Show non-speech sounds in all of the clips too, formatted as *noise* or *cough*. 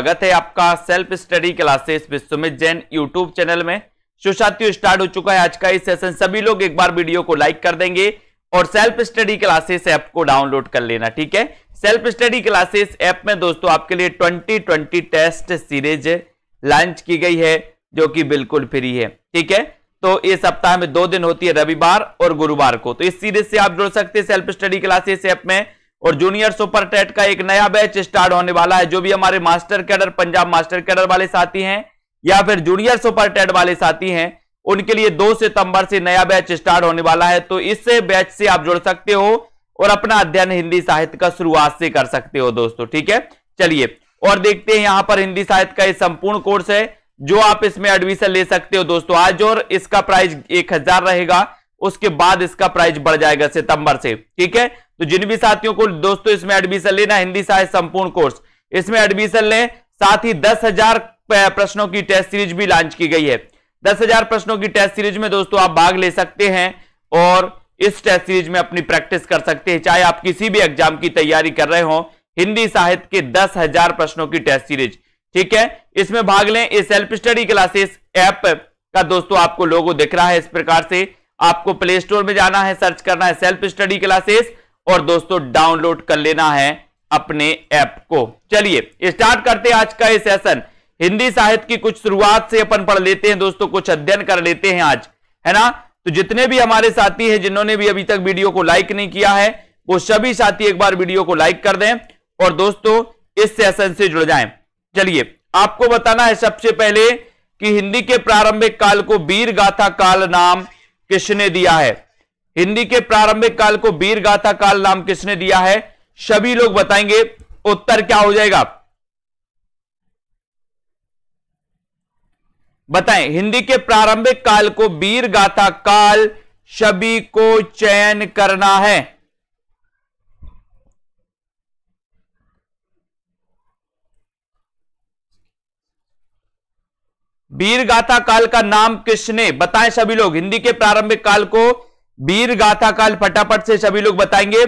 स्वागत है आपका self study classes with Sumit Jain YouTube channel में सुशातियों स्टार्ट हो चुका है आज का इस सेशन सभी लोग एक बार वीडियो को लाइक कर देंगे और सेल्फ स्टडी क्लासेस ऐप को डाउनलोड कर लेना ठीक है सेल्फ स्टडी क्लासेस ऐप में दोस्तों आपके लिए 2020 टेस्ट सीरीज लॉन्च की गई है जो कि बिल्कुल फ्री है ठीक है तो ये सप्ताह में दो दिन होती है रविवार और गुरुवार को तो इस सीरीज से आप जुड़ सकते हैं सेल्फ स्टडी क्लासेस ऐप में और जूनियर सुपर टेट का एक नया बैच स्टार्ट होने वाला है जो भी हमारे master cadre Punjab master cadre वाले साथी हैं या फिर जूनियर सुपर टेट वाले साथी हैं उनके लिए 2 सितंबर से नया बैच स्टार्ट होने वाला है तो इस बैच से आप जुड़ सकते हो और अपना अध्ययन हिंदी साहित्य का शुरुआत से कर सकते हो दोस्तों ठीक है चलिए और देखते हैं यहां पर हिंदी साहित्य का संपूर्ण कोर्स है जो आप इसमें एडमिशन ले सकते हो दोस्तों आज और इसका प्राइस एक हजार रहेगा उसके बाद इसका प्राइस बढ़ जाएगा सितंबर से ठीक है तो जिन भी साथियों को दोस्तों इसमें एडमिशन लेना हिंदी साहित्य संपूर्ण कोर्स इसमें एडमिशन लें साथ ही दस हजार प्रश्नों की टेस्ट सीरीज भी लॉन्च की गई है दस हजार प्रश्नों की टेस्ट सीरीज में दोस्तों आप भाग ले सकते हैं और इस टेस्ट सीरीज में अपनी प्रैक्टिस कर सकते हैं चाहे आप किसी भी एग्जाम की तैयारी कर रहे हो हिंदी साहित्य के दस हजार प्रश्नों की टेस्ट सीरीज ठीक है इसमें भाग लें इस सेल्फ स्टडी क्लासेस ऐप का दोस्तों आपको लोगो दिख रहा है इस प्रकार से आपको प्ले स्टोर में जाना है सर्च करना है सेल्फ स्टडी क्लासेस और दोस्तों डाउनलोड कर लेना है अपने ऐप को चलिए स्टार्ट करते हैं आज का ये सेशन हिंदी साहित्य की कुछ शुरुआत से अपन पढ़ लेते हैं दोस्तों कुछ अध्ययन कर लेते हैं आज है ना तो जितने भी हमारे साथी हैं जिन्होंने भी अभी तक वीडियो को लाइक नहीं किया है वो सभी साथी एक बार वीडियो को लाइक कर दें और दोस्तों इस सेशन से जुड़ जाएं चलिए आपको बताना है सबसे पहले कि हिंदी के प्रारंभिक काल को वीर गाथा काल नाम किसने दिया है हिंदी के प्रारंभिक काल को वीर गाथा काल नाम किसने दिया है सभी लोग बताएंगे उत्तर क्या हो जाएगा बताएं हिंदी के प्रारंभिक काल को वीर गाथा काल सभी को चयन करना है वीर गाथा काल का नाम किसने बताएं सभी लोग हिंदी के प्रारंभिक काल को वीर गाथा काल फटाफट से सभी लोग बताएंगे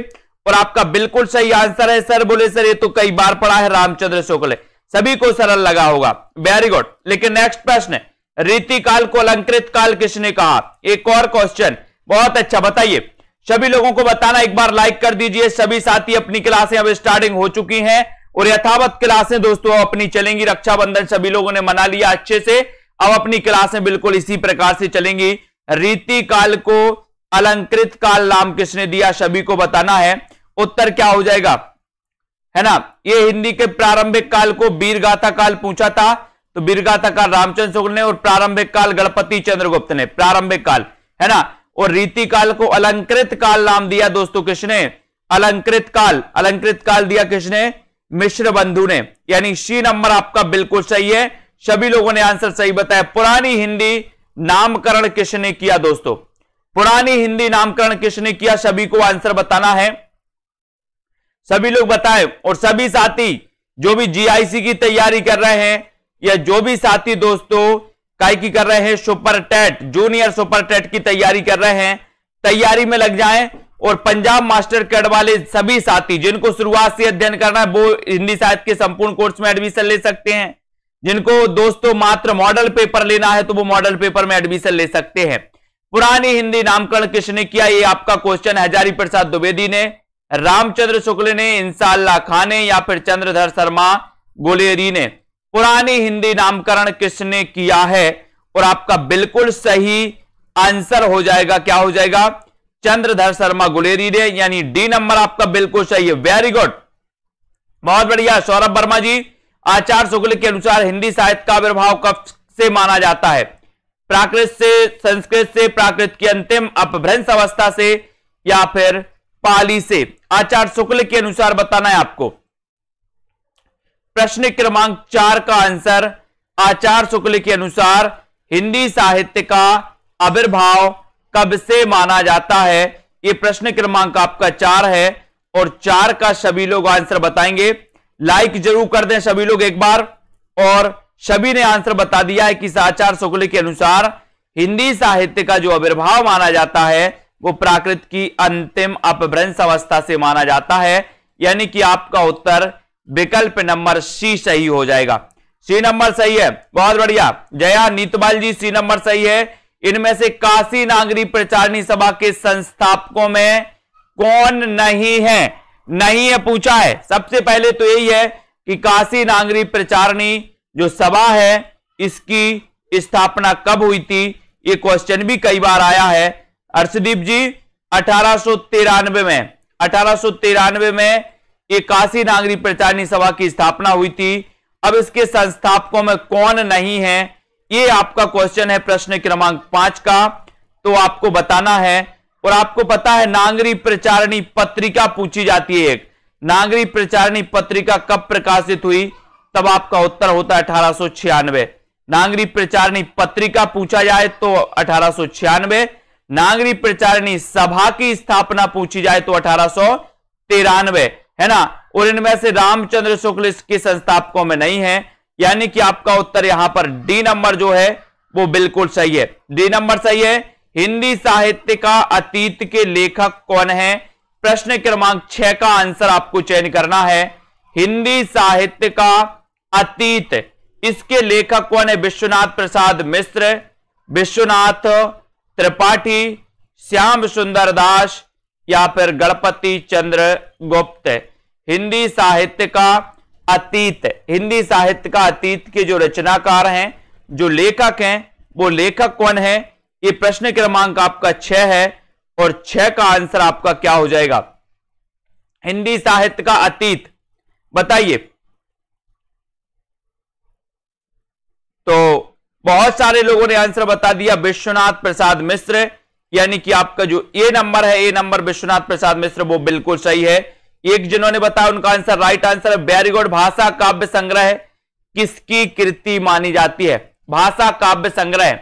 और आपका बिल्कुल सही आंसर है सर बोले सर ये तो कई बार पढ़ा है रामचंद्र शुक्ल सभी को सरल लगा होगा वेरी गुड लेकिन नेक्स्ट प्रश्न रीति काल को अलंकृत काल किसने कहा एक और क्वेश्चन बहुत अच्छा बताइए सभी लोगों को बताना एक बार लाइक कर दीजिए सभी साथी अपनी क्लासें अब स्टार्टिंग हो चुकी हैं और यथावत क्लासें दोस्तों अपनी चलेंगी रक्षाबंधन सभी लोगों ने मना लिया अच्छे से अब अपनी क्लास में बिल्कुल इसी प्रकार से चलेंगी रीति काल को अलंकृत काल नाम किसने दिया सभी को बताना है उत्तर क्या हो जाएगा है ना ये हिंदी के प्रारंभिक काल को गाथा काल पूछा था तो गाथा काल रामचंद्र शुक्ल ने और प्रारंभिक काल गणपति चंद्रगुप्त ने प्रारंभिक काल है ना और रीति काल को अलंकृत काल नाम दिया दोस्तों किसने अलंकृत काल अलंकृत काल दिया किसने मिश्र बंधु ने यानी सी नंबर आपका बिल्कुल सही है सभी लोगों ने आंसर सही बताया पुरानी हिंदी नामकरण किसने किया दोस्तों पुरानी हिंदी नामकरण किसने किया सभी को आंसर बताना है सभी लोग बताएं और सभी साथी जो भी जीआईसी की तैयारी कर रहे हैं या जो भी साथी दोस्तों काय की कर रहे हैं super TET junior super TET की तैयारी कर रहे हैं तैयारी में लग जाएं और पंजाब मास्टर कैड वाले सभी साथी जिनको शुरुआत से अध्ययन करना है वो हिंदी साहित्य के संपूर्ण कोर्स में एडमिशन ले सकते हैं जिनको दोस्तों मात्र मॉडल पेपर लेना है तो वो मॉडल पेपर में एडमिशन ले सकते हैं पुरानी हिंदी नामकरण किसने किया ये आपका क्वेश्चन हजारी प्रसाद द्विवेदी ने रामचंद्र शुक्ल ने इंसाला खान ने या फिर चंद्रधर शर्मा गोलेरी ने पुरानी हिंदी नामकरण किसने किया है और आपका बिल्कुल सही आंसर हो जाएगा क्या हो जाएगा चंद्रधर शर्मा गुलेरी ने यानी डी नंबर आपका बिल्कुल सही है वेरी गुड बहुत बढ़िया सौरभ वर्मा जी आचार शुक्ल के अनुसार हिंदी साहित्य का आविर्भाव कब से माना जाता है प्राकृत से संस्कृत से प्राकृत की अंतिम अपभ्रंश अवस्था से या फिर पाली से आचार शुक्ल के अनुसार बताना है आपको प्रश्न क्रमांक चार का आंसर आचार शुक्ल के अनुसार हिंदी साहित्य का आविर्भाव कब से माना जाता है ये प्रश्न क्रमांक आपका चार है और चार का सभी लोग आंसर बताएंगे लाइक जरूर कर दें सभी लोग एक बार और सभी ने आंसर बता दिया है कि साचार शुक्ल के अनुसार हिंदी साहित्य का जो आविर्भाव माना जाता है वो प्राकृत की अंतिम अपभ्रंश अवस्था से माना जाता है यानी कि आपका उत्तर विकल्प नंबर सी सही हो जाएगा सी नंबर सही है बहुत बढ़िया जया नीतपाल जी सी नंबर सही है इनमें से काशी नागरी प्रचारणी सभा के संस्थापकों में कौन नहीं है नहीं है पूछा है सबसे पहले तो यही है कि काशी नागरी प्रचारणी जो सभा है इसकी स्थापना कब हुई थी ये क्वेश्चन भी कई बार आया है अर्षदीप जी अठारह में अठारह में ये काशी नागरी प्रचारणी सभा की स्थापना हुई थी अब इसके संस्थापकों में कौन नहीं है ये आपका क्वेश्चन है प्रश्न क्रमांक पांच का तो आपको बताना है और आपको पता है नागरी प्रचारणी पत्रिका पूछी जाती है एक नागरी प्रचारणी पत्रिका कब प्रकाशित हुई तब आपका उत्तर होता है अठारह नागरी प्रचारणी पत्रिका पूछा जाए तो अठारह नागरी प्रचारणी सभा की स्थापना पूछी जाए तो अठारह है ना और इनमें से रामचंद्र शुक्ल इसके संस्थापकों में नहीं है यानी कि आपका उत्तर यहां पर डी नंबर जो है वो बिल्कुल सही है डी नंबर सही है हिंदी साहित्य का अतीत के लेखक कौन है प्रश्न क्रमांक छह का आंसर आपको चयन करना है हिंदी साहित्य का अतीत इसके लेखक कौन है विश्वनाथ प्रसाद मिश्र विश्वनाथ त्रिपाठी श्याम सुंदर दास या फिर गणपति चंद्र गुप्त हिंदी साहित्य का अतीत हिंदी साहित्य का अतीत के जो रचनाकार हैं जो लेखक हैं वो लेखक कौन है ये प्रश्न क्रमांक आपका छह है और छह का आंसर आपका क्या हो जाएगा हिंदी साहित्य का अतीत बताइए तो बहुत सारे लोगों ने आंसर बता दिया विश्वनाथ प्रसाद मिश्र यानी कि आपका जो ए नंबर है ए नंबर विश्वनाथ प्रसाद मिश्र वो बिल्कुल सही है एक जिन्होंने बताया उनका आंसर राइट आंसर है बैरीगोड भाषा काव्य संग्रह किसकी कृति मानी जाती है भाषा काव्य संग्रह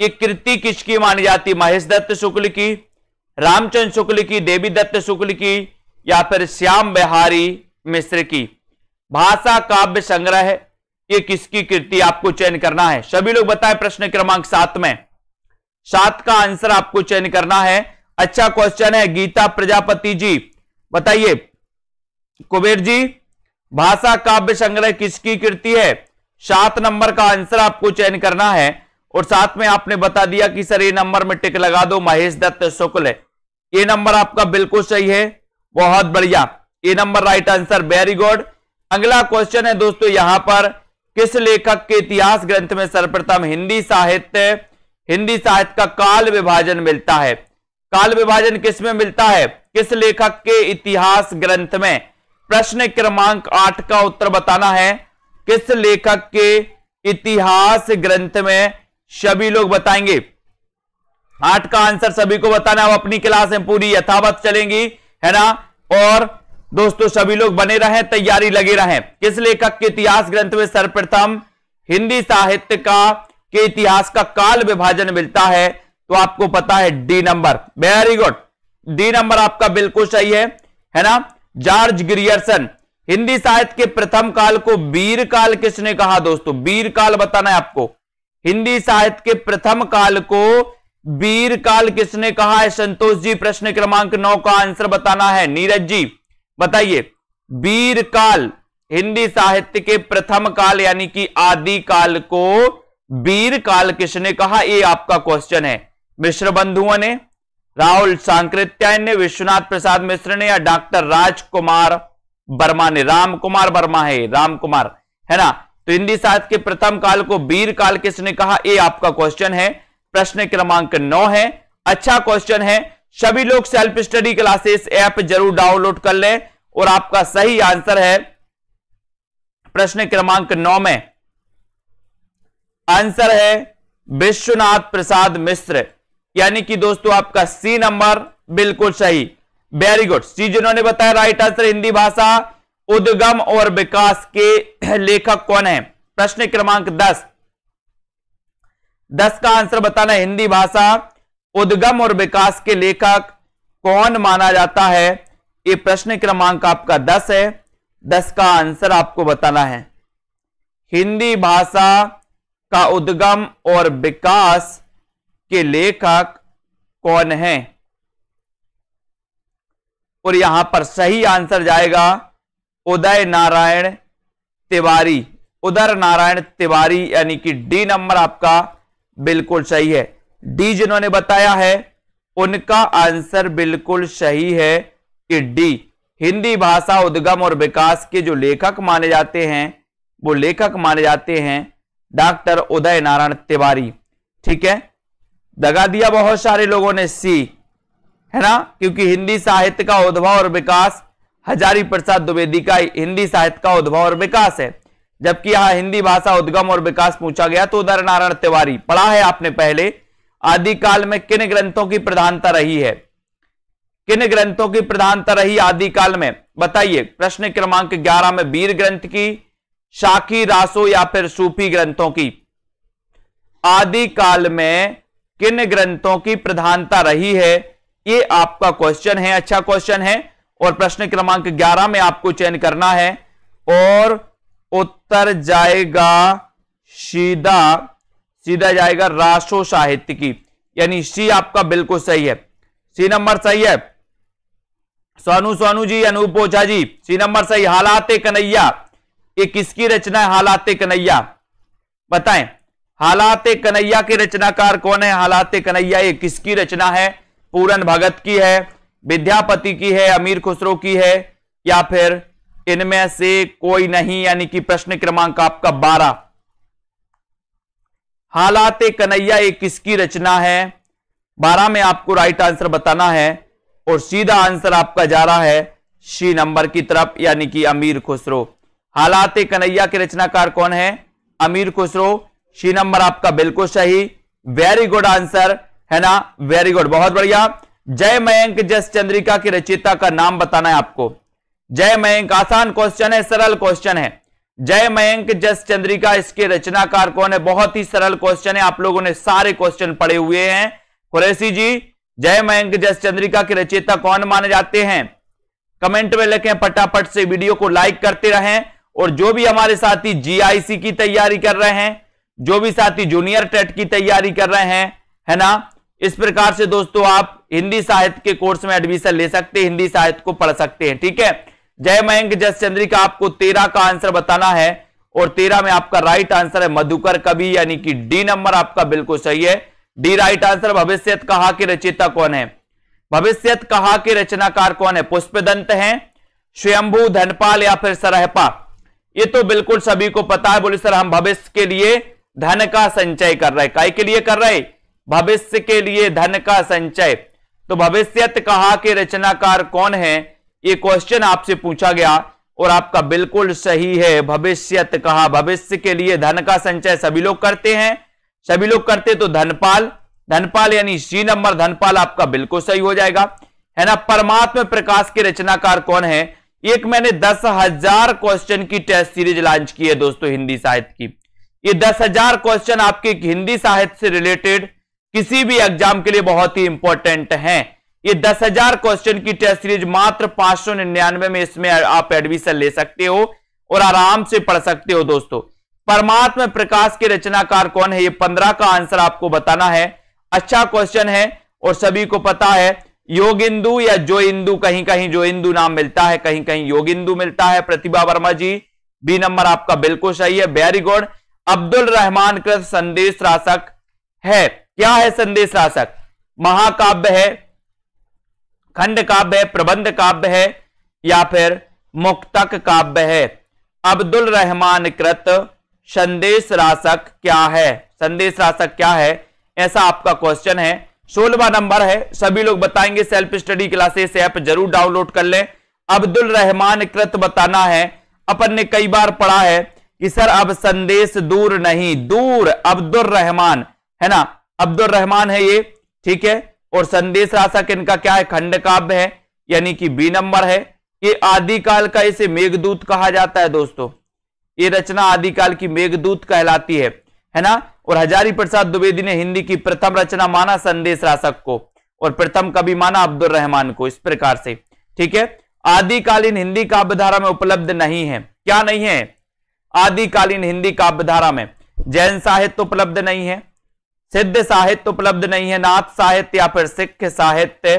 ये कृति किसकी मानी जाती महेश दत्त शुक्ल की रामचंद्र शुक्ल की देवी दत्त शुक्ल की या फिर श्याम बिहारी मिश्र की भाषा काव्य संग्रह ये किसकी कृति आपको चयन करना है सभी लोग बताएं प्रश्न क्रमांक सात में सात का आंसर आपको चयन करना है अच्छा क्वेश्चन है गीता प्रजापति जी बताइए कुबेर जी भाषा काव्य संग्रह किसकी कृति है सात नंबर का आंसर आपको चयन करना है और साथ में आपने बता दिया कि सर ये नंबर में टिक लगा दो महेश दत्त शुक्ल है ये नंबर आपका बिल्कुल सही है बहुत बढ़िया ये number right answer very good अगला क्वेश्चन है दोस्तों यहां पर किस लेखक के इतिहास ग्रंथ में सर्वप्रथम हिंदी साहित्य हिंदी साहित्य का काल विभाजन मिलता है काल विभाजन किस में मिलता है किस लेखक के इतिहास ग्रंथ में प्रश्न क्रमांक आठ का उत्तर बताना है किस लेखक के इतिहास ग्रंथ में सभी लोग बताएंगे आठ का आंसर सभी को बताना अब अपनी क्लास में पूरी यथावत चलेंगी है ना और दोस्तों सभी लोग बने रहें तैयारी लगे रहें किस लेखक के इतिहास ग्रंथ में सर्वप्रथम हिंदी साहित्य का के इतिहास का काल विभाजन मिलता है तो आपको पता है D number very good D number आपका बिल्कुल सही है है ना जॉर्ज ग्रियर्सन हिंदी साहित्य के प्रथम काल को वीर काल किसने कहा दोस्तों वीर काल बताना है आपको हिंदी साहित्य के प्रथम काल को वीर काल किसने कहा है संतोष जी प्रश्न क्रमांक नौ का आंसर बताना है नीरज जी बताइए वीर काल हिंदी साहित्य के प्रथम काल यानी कि आदि काल को वीर काल किसने कहा ये आपका क्वेश्चन है मिश्र बंधुओं ने राहुल सांकृत्यायन ने विश्वनाथ प्रसाद मिश्र ने या डॉक्टर राजकुमार वर्मा ने राम कुमार वर्मा है राम कुमार है ना तो हिंदी साहित्य के प्रथम काल को बीर काल किसने कहा ये आपका क्वेश्चन है प्रश्न क्रमांक नौ है अच्छा क्वेश्चन है सभी लोग सेल्फ स्टडी क्लासेस ऐप जरूर डाउनलोड कर लें और आपका सही आंसर है प्रश्न क्रमांक नौ में आंसर है विश्वनाथ प्रसाद मिश्र यानी कि दोस्तों आपका सी नंबर बिल्कुल सही वेरी गुड सी जिन्होंने बताया राइट आंसर हिंदी भाषा उद्गम और विकास के लेखक कौन है प्रश्न क्रमांक दस दस का आंसर बताना हिंदी भाषा उद्गम और विकास के लेखक कौन माना जाता है ये प्रश्न क्रमांक आपका दस है दस का आंसर आपको बताना है हिंदी भाषा का उद्गम और विकास के लेखक कौन है और यहां पर सही आंसर जाएगा उदय नारायण तिवारी उदय नारायण तिवारी यानी कि डी नंबर आपका बिल्कुल सही है डी जिन्होंने बताया है उनका आंसर बिल्कुल सही है कि डी हिंदी भाषा उद्गम और विकास के जो लेखक माने जाते हैं वो लेखक माने जाते हैं डॉक्टर उदय नारायण तिवारी ठीक है दगा दिया बहुत सारे लोगों ने सी है ना क्योंकि हिंदी साहित्य का उद्भव और विकास हजारी प्रसाद द्विवेदी का हिंदी साहित्य का उद्भव और विकास है जबकि यहां हिंदी भाषा उद्गम और विकास पूछा गया तो उदर नारायण तिवारी पढ़ा है आपने पहले आदिकाल में किन ग्रंथों की प्रधानता रही है किन ग्रंथों की प्रधानता रही आदिकाल में बताइए प्रश्न क्रमांक 11 में वीर ग्रंथ की शाखी रासो या फिर सूफी ग्रंथों की आदिकाल में किन ग्रंथों की प्रधानता रही है ये आपका क्वेश्चन है अच्छा क्वेश्चन है और प्रश्न क्रमांक 11 में आपको चयन करना है और उत्तर जाएगा सीधा सीधा जाएगा राष्ट्र साहित्य की यानी सी आपका बिल्कुल सही है सी नंबर सही है सोनू सोनू जी अनूप ओझा जी सी नंबर सही हालात कन्हैया ये किसकी रचना है हालात कन्हैया बताएं हालाते कन्हैया के रचनाकार कौन है हालाते कन्हैया ये किसकी रचना है पूरन भगत की है विद्यापति की है अमीर खुसरो की है या फिर इनमें से कोई नहीं यानी कि प्रश्न क्रमांक आपका बारह हालात कन्हैया एक किसकी रचना है बारह में आपको राइट आंसर बताना है और सीधा आंसर आपका जा रहा है सी नंबर की तरफ यानी कि अमीर खुसरो हालात कन्हैया के रचनाकार कौन है अमीर खुसरो सी नंबर आपका बिल्कुल सही वेरी गुड आंसर है ना वेरी गुड बहुत बढ़िया जय मयंक जस चंद्रिका की रचयिता का नाम बताना है आपको जय मयंक आसान क्वेश्चन है सरल क्वेश्चन है जय मयंक जस चंद्रिका इसके रचनाकार कौन है बहुत ही सरल क्वेश्चन है आप लोगों ने सारे क्वेश्चन पढ़े हुए हैं कुरैसी जी जय मयंक जस चंद्रिका के रचयिता कौन माने जाते हैं कमेंट में लिखें फटाफट से वीडियो को लाइक करते रहें और जो भी हमारे साथी जीआईसी की तैयारी कर रहे हैं जो भी साथी जूनियर टेट की तैयारी कर रहे हैं है ना इस प्रकार से दोस्तों आप हिंदी साहित्य के कोर्स में एडमिशन ले सकते हैं हिंदी साहित्य को पढ़ सकते हैं ठीक है जय मयंक जस चंद्रिका आपको तेरह का आंसर बताना है और तेरह में आपका राइट आंसर है मधुकर कवि यानी कि डी नंबर आपका बिल्कुल सही है डी राइट आंसर भविष्य कहा के रचयिता कौन है भविष्य कहा के रचनाकार कौन है पुष्पदंत है स्वयंभू धनपाल या फिर सरहपा ये तो बिल्कुल सभी को पता है बोले सर हम भविष्य के लिए धन का संचय कर रहे हैं काय के लिए कर रहे भविष्य के लिए धन का संचय तो भविष्यत कहा के रचनाकार कौन है ये क्वेश्चन आपसे पूछा गया और आपका बिल्कुल सही है भविष्यत कहा भविष्य के लिए धन का संचय सभी लोग करते हैं सभी लोग करते तो धनपाल धनपाल यानी सी नंबर धनपाल आपका बिल्कुल सही हो जाएगा है ना परमात्मा प्रकाश के रचनाकार कौन है एक मैंने दस हजार क्वेश्चन की टेस्ट सीरीज लॉन्च की है दोस्तों हिंदी साहित्य की ये दस हजार क्वेश्चन आपके हिंदी साहित्य से रिलेटेड किसी भी एग्जाम के लिए बहुत ही इंपॉर्टेंट है ये दस हजार क्वेश्चन की टेस्ट सीरीज मात्र पांच सौ निन्यानवे में इसमें आप एडमिशन ले सकते हो और आराम से पढ़ सकते हो दोस्तों परमात्मा प्रकाश के रचनाकार कौन है ये पंद्रह का आंसर आपको बताना है अच्छा क्वेश्चन है और सभी को पता है योग इंदु या जो इंदु कहीं कहीं जो इंदु नाम मिलता है कहीं कहीं योग इंदु मिलता है प्रतिभा वर्मा जी बी नंबर आपका बिल्कुल सही है वेरी गुड अब्दुल रहमान का संदेश राशक है क्या है संदेश राशक महाकाव्य है खंड काव्य है प्रबंध काव्य है या फिर मुक्तक काव्य है अब्दुल रहमान कृत संदेश राशक क्या है संदेश राशक क्या है ऐसा आपका क्वेश्चन है सोलवा नंबर है सभी लोग बताएंगे सेल्फ स्टडी क्लासेस ऐप जरूर डाउनलोड कर लें अब्दुल रहमान कृत बताना है अपन ने कई बार पढ़ा है कि सर अब संदेश दूर नहीं दूर अब्दुल रहमान है ना अब्दुल रहमान है ये ठीक है और संदेश राशक इनका क्या है खंड काव्य है यानी कि बी नंबर है ये आदिकाल का इसे मेघदूत कहा जाता है दोस्तों ये रचना आदिकाल की मेघदूत कहलाती है है ना और हजारी प्रसाद द्विवेदी ने हिंदी की प्रथम रचना माना संदेश राशक को और प्रथम कवि माना अब्दुल रहमान को इस प्रकार से ठीक है आदिकालीन हिंदी काव्यधारा में उपलब्ध नहीं है क्या नहीं है आदिकालीन हिंदी काव्यधारा में जैन साहित्य उपलब्ध नहीं है सिद्ध साहित्य उपलब्ध नहीं है नाथ साहित्य या फिर सिख साहित्य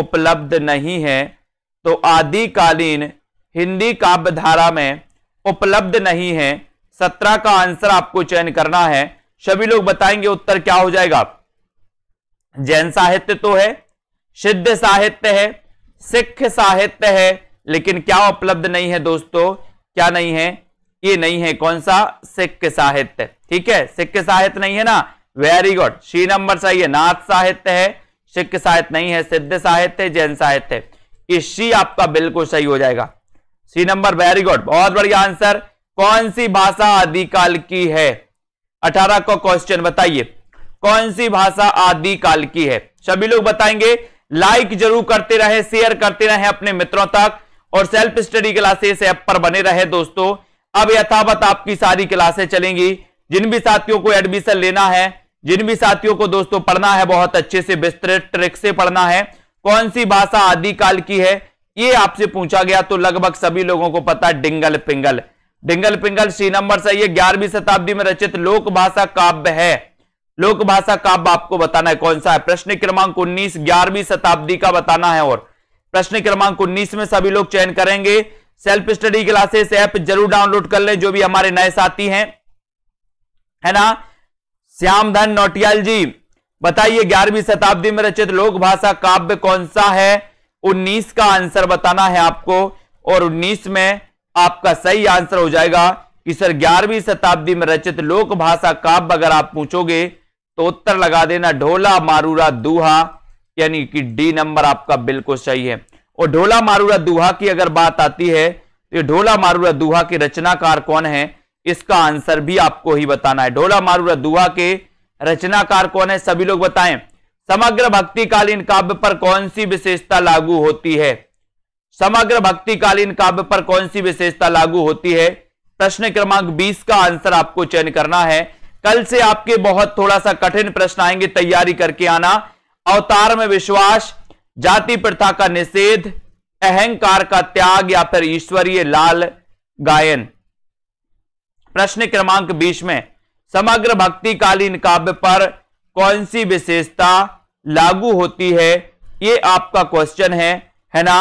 उपलब्ध नहीं है तो आदिकालीन हिंदी काव्य धारा में उपलब्ध नहीं है सत्रह का आंसर आपको चयन करना है सभी लोग बताएंगे उत्तर क्या हो जाएगा जैन साहित्य तो है सिद्ध साहित्य है सिख साहित्य है लेकिन क्या उपलब्ध नहीं है दोस्तों क्या नहीं है ये नहीं है कौन सा सिख साहित्य ठीक है सिख साहित्य नहीं है ना वेरी गुड सी नंबर सही है नाथ साहित्य है सिख साहित्य नहीं है सिद्ध साहित्य जैन साहित्य इसी आपका बिल्कुल सही हो जाएगा सी नंबर वेरी गुड बहुत बढ़िया आंसर कौन सी भाषा आदिकाल की है अठारह का क्वेश्चन बताइए कौन सी भाषा आदिकाल की है सभी लोग बताएंगे लाइक जरूर करते रहे शेयर करते रहे अपने मित्रों तक और सेल्फ स्टडी क्लासेस ऐप पर बने रहे दोस्तों अब यथावत आपकी सारी क्लासेस चलेंगी जिन भी साथियों को एडमिशन लेना है जिन भी साथियों को दोस्तों पढ़ना है बहुत अच्छे से विस्तृत ट्रिक से पढ़ना है कौन सी भाषा आदिकाल की है ये आपसे पूछा गया तो लगभग सभी लोगों को पता डिंगल पिंगल डिंगल पिंगल सी नंबर सही है ग्यारहवीं शताब्दी में रचित लोक भाषा काव्य है लोक भाषा काव्य आपको बताना है कौन सा है प्रश्न क्रमांक उन्नीस ग्यारहवीं शताब्दी का बताना है और प्रश्न क्रमांक उन्नीस में सभी लोग चयन करेंगे सेल्फ स्टडी क्लासेस ऐप जरूर डाउनलोड कर लें जो भी हमारे नए साथी हैं है ना श्यामधन नोटियाल जी बताइए ग्यारहवीं शताब्दी में रचित लोक भाषा काव्य कौन सा है 19 का आंसर बताना है आपको और 19 में आपका सही आंसर हो जाएगा कि सर ग्यारहवीं शताब्दी में रचित लोक भाषा काव्य अगर आप पूछोगे तो उत्तर लगा देना ढोला मारूरा दुहा यानी कि डी नंबर आपका बिल्कुल सही है और ढोला मारूरा दूहा की अगर बात आती है तो ढोला मारूरा दुहा के रचनाकार कौन है इसका आंसर भी आपको ही बताना है ढोला मारू दुआ के रचनाकार कौन है सभी लोग बताएं समग्र भक्तिकालीन काव्य पर कौन सी विशेषता लागू होती है समग्र भक्तिकालीन काव्य पर कौन सी विशेषता लागू होती है प्रश्न क्रमांक 20 का आंसर आपको चयन करना है कल से आपके बहुत थोड़ा सा कठिन प्रश्न आएंगे तैयारी करके आना अवतार में विश्वास जाति प्रथा का निषेध अहंकार का त्याग या फिर ईश्वरीय लाल गायन प्रश्न क्रमांक बीस में समग्र भक्ति कालीन काव्य पर कौन सी विशेषता लागू होती है ये आपका क्वेश्चन है है ना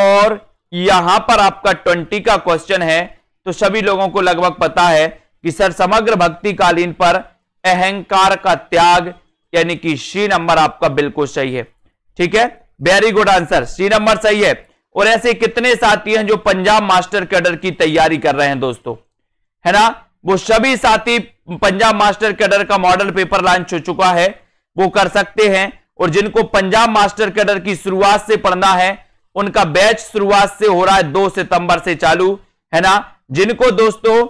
और यहां पर आपका ट्वेंटी का क्वेश्चन है तो सभी लोगों को लगभग पता है कि सर समग्र भक्ति कालीन पर अहंकार का त्याग यानी कि सी नंबर आपका बिल्कुल सही है ठीक है very good answer C number सही है और ऐसे कितने साथी हैं जो पंजाब मास्टर कैडर की तैयारी कर रहे हैं दोस्तों है ना वो सभी साथी पंजाब मास्टर कैडर का मॉडल पेपर लॉन्च हो चुका है वो कर सकते हैं और जिनको पंजाब मास्टर कैडर की शुरुआत से पढ़ना है उनका बैच शुरुआत से हो रहा है दो सितंबर से चालू है ना जिनको दोस्तों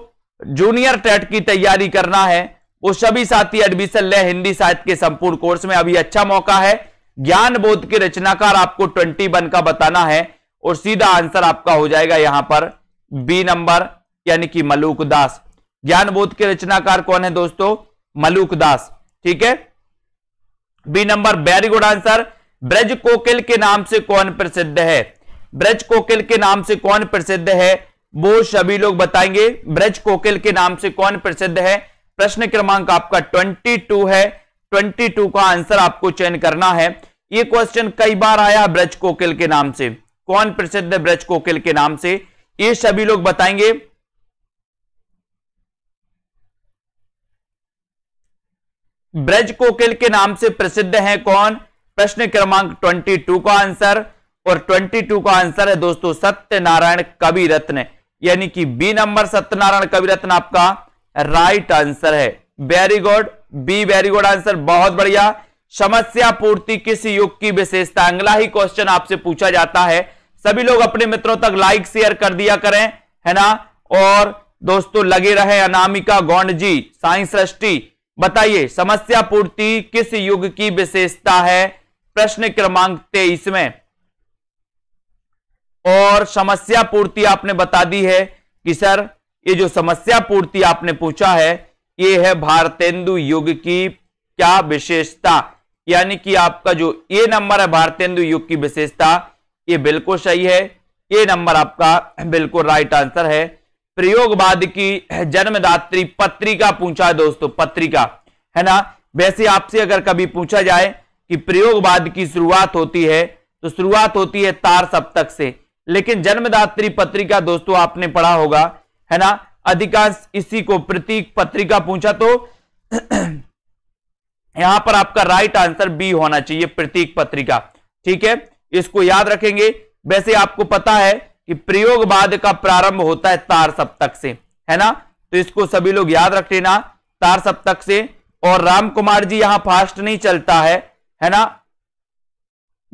जूनियर टेट की तैयारी करना है वो सभी साथी एडमिशन ले हिंदी साहित्य के संपूर्ण कोर्स में अभी अच्छा मौका है ज्ञान बोध के रचनाकार आपको ट्वेंटी वन का बताना है और सीधा आंसर आपका हो जाएगा यहां पर बी नंबर यानी कि ज्ञान बोध के रचनाकार कौन है दोस्तों मलुकदास ठीक है B number very good answer Braj Kokil के नाम से कौन प्रसिद्ध है ब्रज कोकिल के नाम से कौन प्रसिद्ध है वो सभी लोग बताएंगे ब्रज कोकिल के नाम से कौन प्रसिद्ध है प्रश्न क्रमांक आपका 22 है 22 का आंसर आपको चयन करना है ये क्वेश्चन कई बार आया ब्रज कोकिल के नाम से कौन प्रसिद्ध ब्रज कोकिल के नाम से ये सभी लोग बताएंगे ब्रज कोकिल के नाम से प्रसिद्ध है कौन प्रश्न क्रमांक 22 का आंसर और 22 का आंसर है दोस्तों सत्यनारायण कविरत्न यानी कि बी नंबर सत्यनारायण कविरत्न आपका राइट आंसर है very good B very good answer बहुत बढ़िया समस्या पूर्ति किस युग की विशेषता अगला ही क्वेश्चन आपसे पूछा जाता है सभी लोग अपने मित्रों तक लाइक शेयर कर दिया करें है ना और दोस्तों लगे रहे अनामिका गौंड जी साइंस सृष्टि बताइए समस्या पूर्ति किस युग की विशेषता है प्रश्न क्रमांक तेईस में और समस्या पूर्ति आपने बता दी है कि सर ये जो समस्या पूर्ति आपने पूछा है ये है भारतेंदु युग की क्या विशेषता यानी कि आपका जो ये नंबर है भारतेंदु युग की विशेषता ये बिल्कुल सही है ये नंबर आपका बिल्कुल राइट आंसर है प्रयोगवाद की जन्मदात्री पत्रिका पूछा है दोस्तों पत्रिका है ना वैसे आपसे अगर कभी पूछा जाए कि प्रयोगवाद की शुरुआत होती है तो शुरुआत होती है तार सप्तक से लेकिन जन्मदात्री पत्रिका दोस्तों आपने पढ़ा होगा है ना अधिकांश इसी को प्रतीक पत्रिका पूछा तो *clears throat* यहां पर आपका राइट आंसर बी होना चाहिए प्रतीक पत्रिका ठीक है इसको याद रखेंगे वैसे आपको पता है कि प्रयोगवाद का प्रारंभ होता है तार सप्तक से है ना तो इसको सभी लोग याद रख लेना तार सप्तक से और राम कुमार जी यहां फास्ट नहीं चलता है है ना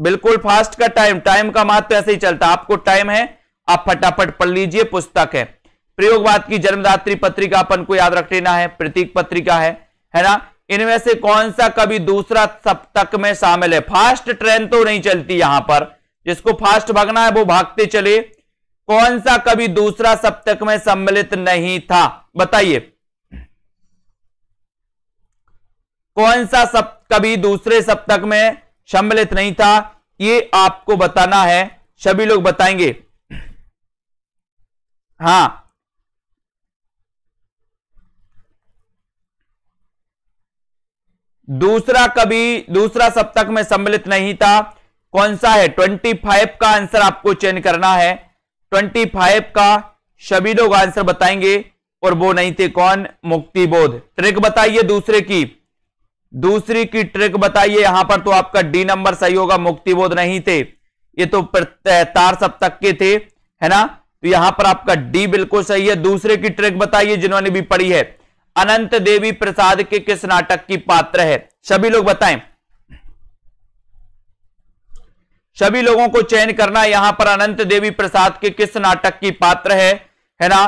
बिल्कुल फास्ट का टाइम टाइम का महत्व ऐसे ही चलता आपको टाइम है आप फटाफट पढ़ लीजिए पुस्तक है प्रयोगवाद की जन्मदात्री पत्रिका अपन को याद रख लेना है प्रतीक पत्रिका है है ना इनमें से कौन सा कभी दूसरा सप्तक में शामिल है फास्ट ट्रेन तो नहीं चलती यहां पर जिसको फास्ट भागना है वो भागते चले कौन सा कभी दूसरा सप्तक में सम्मिलित नहीं था बताइए कौन सा सब कभी दूसरे सप्तक में सम्मिलित नहीं था ये आपको बताना है सभी लोग बताएंगे हां दूसरा कभी दूसरा सप्तक में सम्मिलित नहीं था कौन सा है 25 का आंसर आपको चेंज करना है 25 का सभी लोग आंसर बताएंगे और वो नहीं थे कौन मुक्ति बोध ट्रिक बताइए दूसरे की दूसरी की ट्रिक बताइए यहां पर तो आपका डी नंबर सही होगा मुक्ति बोध नहीं थे ये तो तार सब तक के थे है ना तो यहां पर आपका डी बिल्कुल सही है दूसरे की ट्रिक बताइए जिन्होंने भी पढ़ी है अनंत देवी प्रसाद के किस नाटक की पात्र है सभी लोग बताएं सभी लोगों को चयन करना यहां पर अनंत देवी प्रसाद के किस नाटक की पात्र है है ना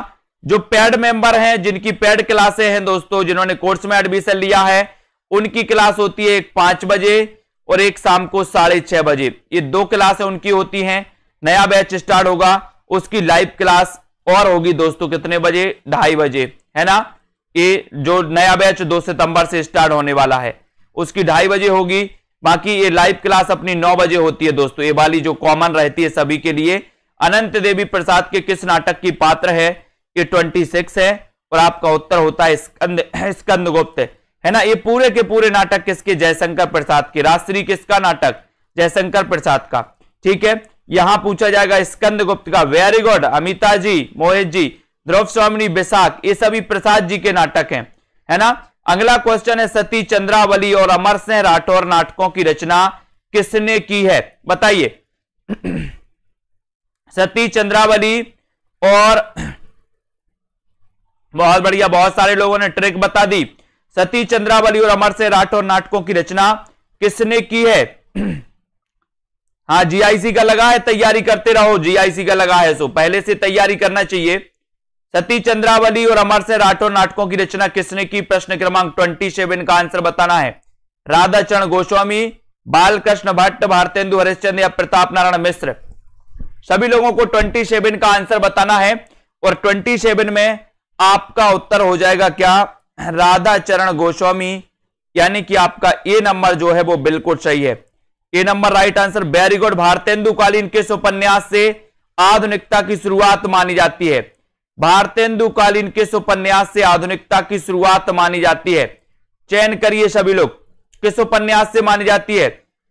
जो पेड मेंबर हैं जिनकी पेड क्लासे हैं दोस्तों जिन्होंने कोर्स में एडमिशन लिया है उनकी क्लास होती है एक पांच बजे और एक शाम को साढ़े छह बजे ये दो क्लासे उनकी होती हैं नया बैच स्टार्ट होगा उसकी लाइव क्लास और होगी दोस्तों कितने बजे ढाई बजे है ना ये जो नया बैच दो सितंबर से स्टार्ट होने वाला है उसकी ढाई बजे होगी बाकी ये लाइव क्लास अपनी नौ बजे होती है दोस्तों ये वाली जो कॉमन रहती है सभी के लिए अनंत देवी प्रसाद के किस नाटक की पात्र है ये ट्वेंटी सिक्स है और आपका उत्तर होता है स्कंद स्कंद गुप्त है ना ये पूरे के पूरे नाटक किसके जयशंकर प्रसाद के राष्ट्रीय किसका नाटक जयशंकर प्रसाद का ठीक है यहां पूछा जाएगा स्कंद गुप्त का वेरी गुड अमिता जी मोहित जी ध्रुव स्वामी विशाख ये सभी प्रसाद जी के नाटक हैं है ना अगला क्वेश्चन है सती चंद्रावली और अमर सिंह राठौर नाटकों की रचना किसने की है बताइए *clears throat* सती चंद्रावली और *clears throat* बहुत बढ़िया बहुत सारे लोगों ने ट्रिक बता दी सती चंद्रावली और अमर सिंह राठौर नाटकों की रचना किसने की है *clears throat* हाँ जीआईसी का लगा है तैयारी करते रहो जीआईसी का लगा है सो पहले से तैयारी करना चाहिए सती चंद्रावली और अमर से राठौर नाटकों की रचना किसने की प्रश्न क्रमांक ट्वेंटी सेवन का आंसर बताना है राधाचरण गोस्वामी बालकृष्ण भट्ट भारतेंदु हरिश्चंद या प्रताप नारायण मिश्र सभी लोगों को ट्वेंटी सेवन का आंसर बताना है और ट्वेंटी सेवन में आपका उत्तर हो जाएगा क्या राधाचरण गोस्वामी यानी कि आपका ए नंबर जो है वो बिल्कुल सही है A number right answer very good Bharatendu कालीन किस उपन्यास से आधुनिकता की शुरुआत मानी जाती है भारतेंदु किस उपन्यास से आधुनिकता की शुरुआत मानी जाती है चयन करिए सभी लोग किस उपन्यास से मानी जाती है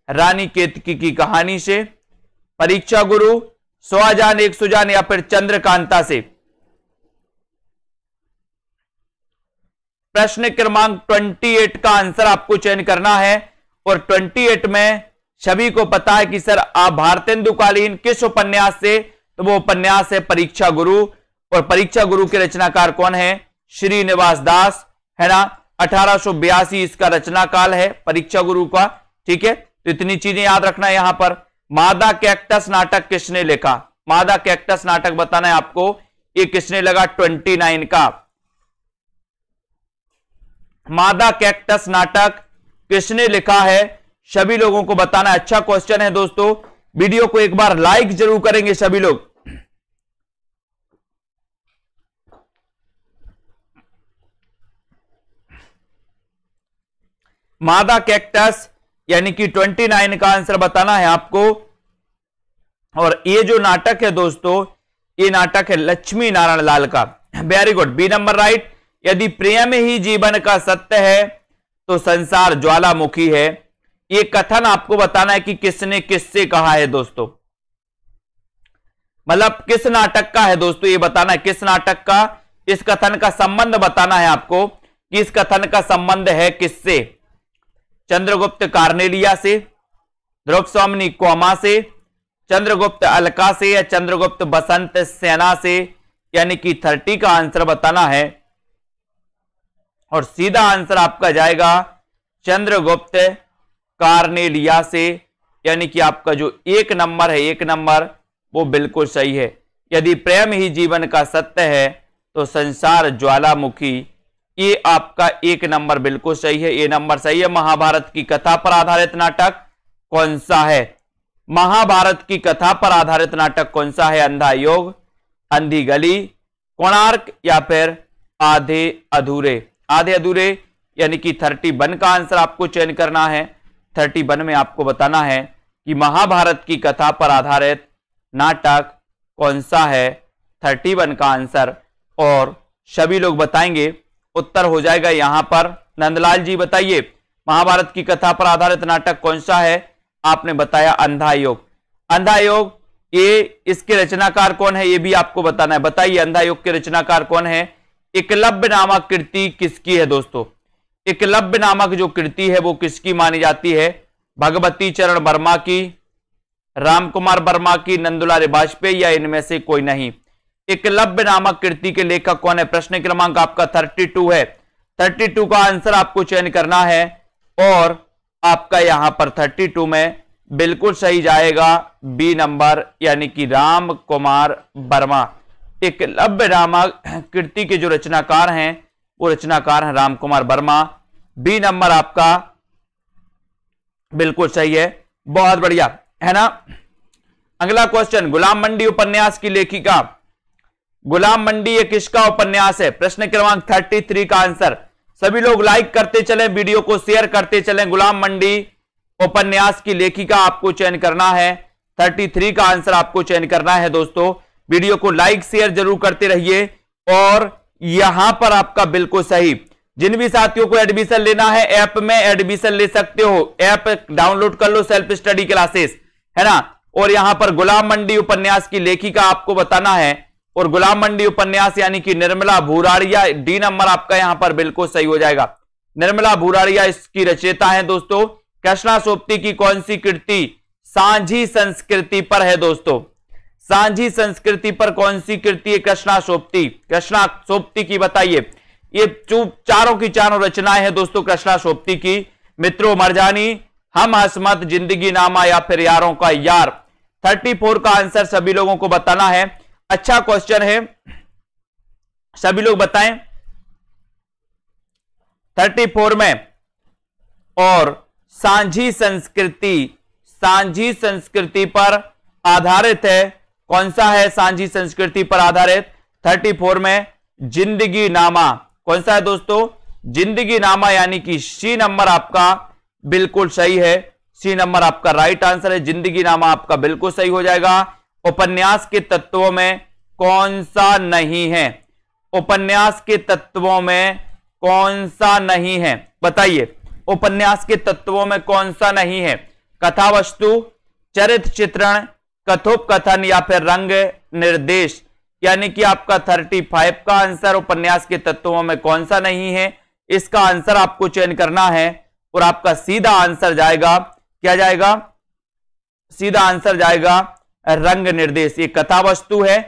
रानी केतकी की कहानी से परीक्षा गुरु सोजान एक सुजान या फिर चंद्रकांता से प्रश्न क्रमांक 28 का आंसर आपको चयन करना है और 28 में सभी को पता है कि सर आप भारतेंदु कालीन किस उपन्यास से तो वो उपन्यास है परीक्षा गुरु और परीक्षा गुरु के रचनाकार कौन है श्रीनिवास दास है ना अठारह इसका रचना काल है परीक्षा गुरु का ठीक है तो इतनी चीजें याद रखना है यहां पर मादा कैक्टस नाटक किसने लिखा मादा कैक्टस नाटक बताना है आपको ये किसने लगा 29 का मादा कैक्टस नाटक किसने लिखा है सभी लोगों को बताना अच्छा क्वेश्चन है दोस्तों वीडियो को एक बार लाइक जरूर करेंगे सभी लोग मादा कैक्टस यानी कि 29 का आंसर बताना है आपको और ये जो नाटक है दोस्तों ये नाटक है लक्ष्मी नारायण लाल का very good B number right यदि प्रेम ही जीवन का सत्य है तो संसार ज्वालामुखी है ये कथन आपको बताना है कि किसने किससे कहा है दोस्तों मतलब किस नाटक का है दोस्तों ये बताना है किस नाटक का इस कथन का संबंध बताना है आपको कि इस कथन का संबंध है किससे चंद्रगुप्त कार्नेलिया से स्वामी कोमा से चंद्रगुप्त अलका से या चंद्रगुप्त बसंत सेना से यानी कि थर्टी का आंसर बताना है और सीधा आंसर आपका जाएगा चंद्रगुप्त कार्नेलिया से यानी कि आपका जो एक नंबर है एक नंबर वो बिल्कुल सही है यदि प्रेम ही जीवन का सत्य है तो संसार ज्वालामुखी ये आपका एक नंबर बिल्कुल सही है ये नंबर सही है महाभारत की कथा पर आधारित नाटक कौन सा है महाभारत की कथा पर आधारित नाटक कौन सा है अंधा योग अंधी गली कोणार्क या फिर आधे अधूरे आधे अधूरे यानी कि थर्टी वन का आंसर आपको चयन करना है थर्टी वन में आपको बताना है कि महाभारत की कथा पर आधारित नाटक कौन सा है थर्टी वन का आंसर और सभी लोग बताएंगे उत्तर हो जाएगा यहां पर नंदलाल जी बताइए महाभारत की कथा पर आधारित नाटक कौन सा है आपने बताया अंधा योग अंधा योग ये इसके रचनाकार कौन है ये भी आपको बताना है बताइए अंधा योग के रचनाकार कौन है एकलव्य नामक कृति किसकी है दोस्तों एकलव्य नामक जो कृति है वो किसकी मानी जाती है भगवती चरण वर्मा की रामकुमार वर्मा की नंदुलारी वाजपेयी या इनमें से कोई नहीं एकलव्य नामक कृति के लेखक कौन है प्रश्न क्रमांक आपका 32 है 32 का आंसर आपको चयन करना है और आपका यहां पर 32 में बिल्कुल सही जाएगा बी नंबर यानी कि राम कुमार वर्मा एकलव्य नामक कृति के जो रचनाकार हैं वो रचनाकार हैं राम कुमार वर्मा बी नंबर आपका बिल्कुल सही है बहुत बढ़िया है ना अगला क्वेश्चन गुलाम मंडी उपन्यास की लेखिका गुलाम मंडी ये किसका उपन्यास है प्रश्न क्रमांक 33 का आंसर सभी लोग लाइक करते चलें वीडियो को शेयर करते चलें गुलाम मंडी उपन्यास की लेखिका आपको चयन करना है 33 का आंसर आपको चयन करना है दोस्तों वीडियो को लाइक शेयर जरूर करते रहिए और यहां पर आपका बिल्कुल सही जिन भी साथियों को एडमिशन लेना है ऐप में एडमिशन ले सकते हो ऐप डाउनलोड कर लो सेल्फ स्टडी क्लासेस है ना और यहां पर गुलाम मंडी उपन्यास की लेखिका आपको बताना है और गुलाम मंडी उपन्यास यानी कि निर्मला भूराड़िया डी नंबर आपका यहां पर बिल्कुल सही हो जाएगा निर्मला भूराड़िया इसकी रचयिता है दोस्तों कृष्णा सोप्ती की कौन सी कृति सांझी संस्कृति पर है दोस्तों सांझी संस्कृति पर कौन सी कृति है कृष्णा सोप्ती कृष्णा सोप्ती की बताइए ये चारों की चारों रचनाएं हैं दोस्तों कृष्णा सोप्ती की मित्रों मरजानी हम असमत जिंदगी नामा या फिर यारों का यार 34 का आंसर सभी लोगों को बताना है अच्छा क्वेश्चन है सभी लोग बताएं 34 में और सांझी संस्कृति सांझी संस्कृति पर आधारित है कौन सा है सांझी संस्कृति पर आधारित 34 में जिंदगी नामा कौन सा है दोस्तों जिंदगी नामा यानी कि सी नंबर आपका बिल्कुल सही है सी नंबर आपका राइट आंसर है जिंदगी नामा आपका बिल्कुल सही हो जाएगा उपन्यास के तत्वों में कौन सा नहीं है उपन्यास के तत्वों में कौन सा नहीं है बताइए उपन्यास के तत्वों में कौन सा नहीं है कथा वस्तु चरित्र चित्रण कथोपकथन या फिर रंग निर्देश यानी कि आपका थर्टी फाइव का आंसर उपन्यास के तत्वों में कौन सा नहीं है इसका आंसर आपको चयन करना है और आपका सीधा आंसर जाएगा क्या जाएगा सीधा आंसर जाएगा रंग निर्देश ये कथा वस्तु है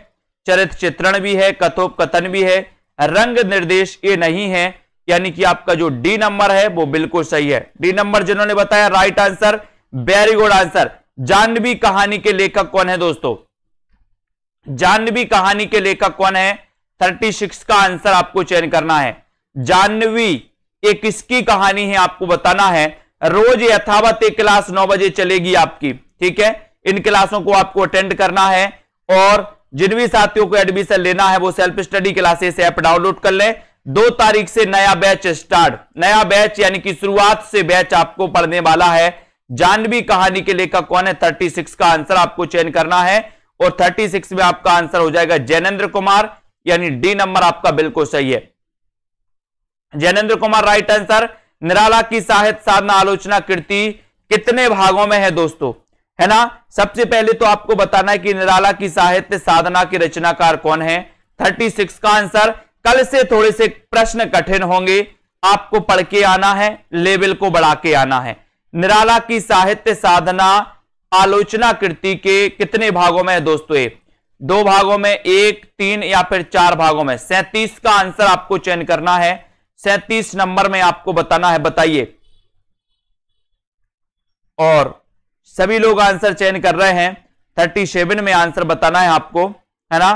चरित चित्रण भी है कथोपकथन भी है रंग निर्देश ये नहीं है यानी कि आपका जो डी नंबर है वो बिल्कुल सही है डी नंबर जिन्होंने बताया right answer very good answer Janvi कहानी के लेखक कौन है दोस्तों जानवी कहानी के लेखक कौन है थर्टी सिक्स का आंसर आपको चयन करना है जानवी ये किसकी कहानी है आपको बताना है रोज यथावत क्लास नौ बजे चलेगी आपकी ठीक है इन क्लासों को आपको अटेंड करना है और जिन भी साथियों को एडमिशन लेना है वो self study classes app download कर लें दो तारीख से नया बैच स्टार्ट नया बैच यानी कि शुरुआत से बैच आपको पढ़ने वाला है जानवी कहानी के लेखक कौन है थर्टी सिक्स का आंसर आपको चयन करना है और थर्टी सिक्स में आपका आंसर हो जाएगा जैनेन्द्र कुमार यानी डी नंबर आपका बिल्कुल सही है जैनेन्द्र कुमार राइट आंसर निराला की साहित्य साधना आलोचना कृति कितने भागों में है दोस्तों है ना सबसे पहले तो आपको बताना है कि निराला की साहित्य साधना के रचनाकार कौन है 36 का आंसर कल से थोड़े से प्रश्न कठिन होंगे आपको पढ़ के आना है लेवल को बढ़ा के आना है निराला की साहित्य साधना आलोचना कृति के कितने भागों में है दोस्तों दो भागों में एक तीन या फिर चार भागों में सैतीस का आंसर आपको चयन करना है सैतीस नंबर में आपको बताना है बताइए और सभी लोग आंसर चयन कर रहे हैं थर्टी सेवन में आंसर बताना है आपको है ना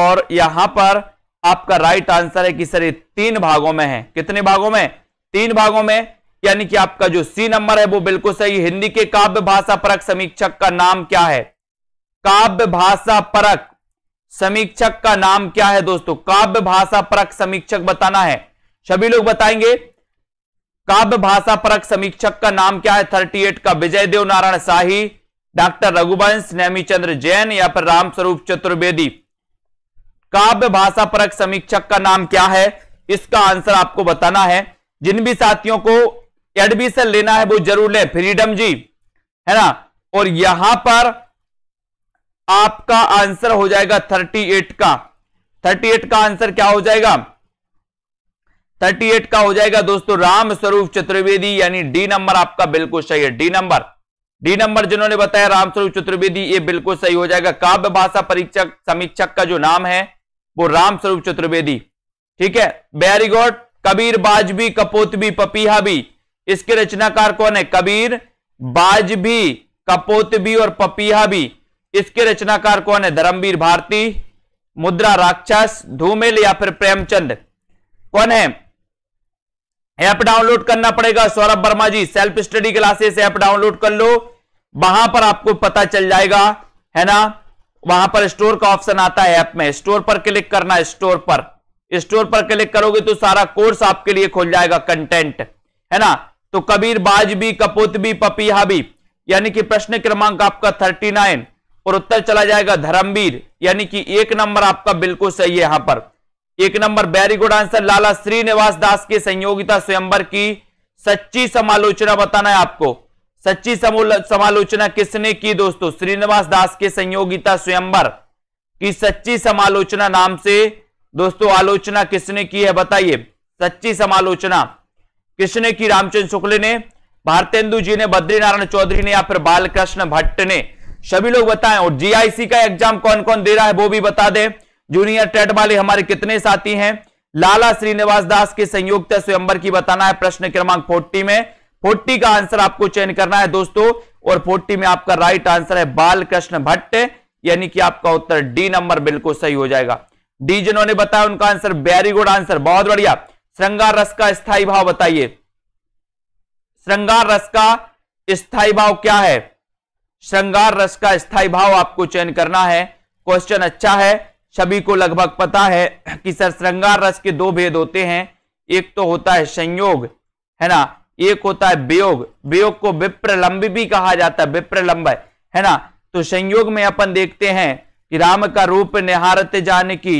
और यहां पर आपका राइट आंसर है कि सर ये तीन भागों में है कितने भागों में तीन भागों में यानी कि आपका जो सी नंबर है वो बिल्कुल सही हिंदी के काव्य भाषा परक समीक्षक का नाम क्या है काव्य भाषा परक समीक्षक का नाम क्या है दोस्तों काव्य भाषा परक समीक्षक बताना है सभी लोग बताएंगे काव्य भाषा परक समीक्षक का नाम क्या है थर्टी एट का विजय देव नारायण शाही डॉक्टर रघुवंश चंद्र जैन या फिर रामस्वरूप चतुर्वेदी काव्य भाषा परक समीक्षक का नाम क्या है इसका आंसर आपको बताना है जिन भी साथियों को एडमिशन लेना है वो जरूर ले फ्रीडम जी है ना और यहां पर आपका आंसर हो जाएगा 38 का 38 का आंसर क्या हो जाएगा 38 का हो जाएगा दोस्तों राम स्वरूप चतुर्वेदी यानी डी नंबर आपका बिल्कुल सही है डी नंबर डी नंबर जिन्होंने बताया राम स्वरूप चतुर्वेदी ये बिल्कुल सही हो जाएगा काव्य भाषा परीक्षक समीक्षक का जो नाम है वो राम स्वरूप चतुर्वेदी ठीक है वेरी गुड कबीर बाजबी कपोतबी भी इसके रचनाकार कौन है कबीर बाजबी कपोतबी और पपीहा भी इसके रचनाकार कौन है धर्मवीर भारती मुद्रा राक्षस धूमिल या फिर प्रेमचंद कौन है ऐप डाउनलोड करना पड़ेगा Saurabh Verma ji self study classes app download कर लो वहां पर आपको पता चल जाएगा है ना वहां पर स्टोर का ऑप्शन आता है ऐप में स्टोर पर क्लिक करना स्टोर पर स्टोर पर क्लिक करोगे तो सारा कोर्स आपके लिए खोल जाएगा कंटेंट है ना तो कबीर बाज भी कपूत भी पपीहा भी यानी कि प्रश्न क्रमांक आपका थर्टी नाइन और उत्तर चला जाएगा धर्मवीर यानी कि एक नंबर आपका बिल्कुल सही है यहां पर एक number very good answer Lala Srinivas Das के संयोगिता स्वयंबर की सच्ची समालोचना बताना है आपको सच्ची समालोचना किसने की दोस्तों श्रीनिवास दास के संयोगिता स्वयंबर की सच्ची समालोचना नाम से दोस्तों आलोचना किसने की है बताइए सच्ची समालोचना किसने की रामचंद्र शुक्ल ने भारतेंदु जी ने बद्रीनारायण चौधरी ने या फिर बालकृष्ण भट्ट ने सभी लोग बताएं और जीआईसी का एग्जाम कौन कौन दे रहा है वो भी बता दें जूनियर टेट वाले हमारे कितने साथी हैं लाला श्रीनिवास दास के संयुक्त स्वयंबर की बताना है प्रश्न क्रमांक फोर्टी में फोर्टी का आंसर आपको चयन करना है दोस्तों और फोर्टी में आपका राइट आंसर है बालकृष्ण भट्ट यानी कि आपका उत्तर डी नंबर बिल्कुल सही हो जाएगा डी जिन्होंने बताया उनका आंसर वेरी गुड आंसर बहुत बढ़िया श्रृंगार रस का स्थाई भाव बताइए श्रृंगार रस का स्थाई भाव क्या है श्रृंगार रस का स्थाई भाव आपको चयन करना है क्वेश्चन अच्छा है सभी को लगभग पता है कि सर श्रृंगार रस के दो भेद होते हैं एक तो होता है संयोग है ना एक होता है वियोग वियोग को विप्रलंब भी कहा जाता है विप्रलंब है ना तो संयोग में अपन देखते हैं कि राम का रूप निहारते जाने की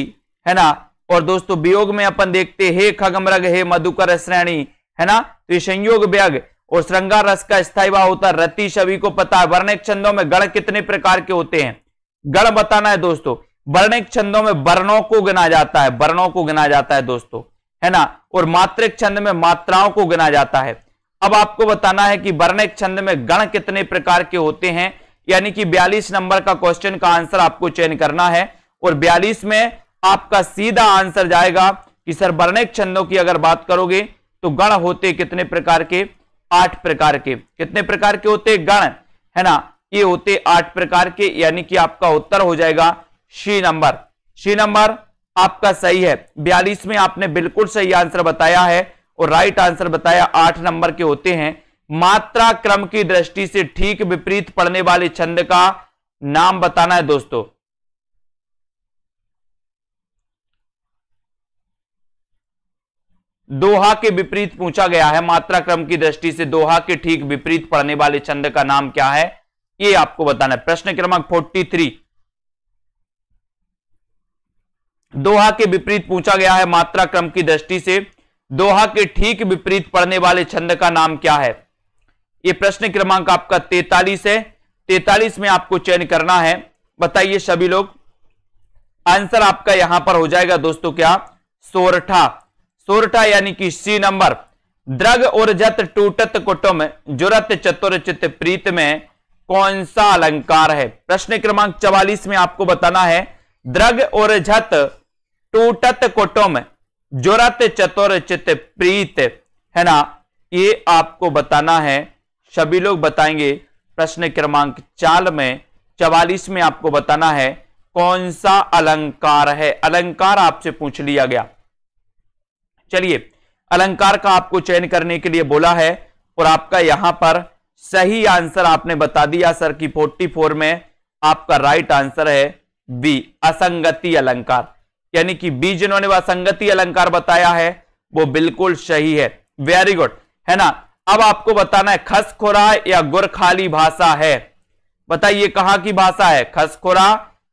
है ना और दोस्तों वियोग में अपन देखते हे खगमरग हे मधुकर श्रेणी है ना तो संयोग व्यग और श्रृंगार रस का स्थायी भाव होता है रति सभी को पता है वर्ण छंदों में गण कितने प्रकार के होते हैं गण बताना है दोस्तों वर्णिक छंदों में वर्णों को गिना जाता है वर्णों को गिना जाता है दोस्तों है ना और मात्रिक छंद में मात्राओं को गिना जाता है अब आपको बताना है कि वर्णिक छंद में गण कितने प्रकार के होते हैं यानी कि 42 नंबर का क्वेश्चन का आंसर आपको चयन करना है और 42 में आपका सीधा आंसर जाएगा कि सर वर्णिक छंदों की अगर बात करोगे तो गण होते कितने प्रकार के आठ प्रकार के कितने प्रकार के होते गण है ना ये होते आठ प्रकार के यानी कि आपका उत्तर हो जाएगा शी नंबर शी नंबर आपका सही है बयालीस में आपने बिल्कुल सही आंसर बताया है और राइट आंसर बताया आठ नंबर के होते हैं मात्रा क्रम की दृष्टि से ठीक विपरीत पढ़ने वाले छंद का नाम बताना है दोस्तों दोहा के विपरीत पूछा गया है मात्रा क्रम की दृष्टि से दोहा के ठीक विपरीत पढ़ने वाले छंद का नाम क्या है ये आपको बताना है प्रश्न क्रमांक फोर्टी थ्री दोहा के विपरीत पूछा गया है मात्रा क्रम की दृष्टि से दोहा के ठीक विपरीत पढ़ने वाले छंद का नाम क्या है यह प्रश्न क्रमांक आपका तैतालीस है तैतालीस में आपको चयन करना है बताइए सभी लोग आंसर आपका यहां पर हो जाएगा दोस्तों क्या सोरठा सोरठा यानी कि सी नंबर द्रग और जत टूटत कुटुम जुरत चतुरचित प्रीत में कौन सा अलंकार है प्रश्न क्रमांक चवालीस में आपको बताना है द्रग और झत टूटत कुटुम जुरत चतुर चित प्रीत है ना ये आपको बताना है सभी लोग बताएंगे प्रश्न क्रमांक चार में चवालीस में आपको बताना है कौन सा अलंकार है अलंकार आपसे पूछ लिया गया चलिए अलंकार का आपको चयन करने के लिए बोला है और आपका यहां पर सही आंसर आपने बता दिया सर की 44 में आपका राइट आंसर है बी असंगति अलंकार यानी कि बी जिन्होंने वह संगति अलंकार बताया है वो बिल्कुल सही है वेरी गुड है ना अब आपको बताना है खसखोरा या गुरखाली भाषा है बताइए कहां की भाषा है खसखोरा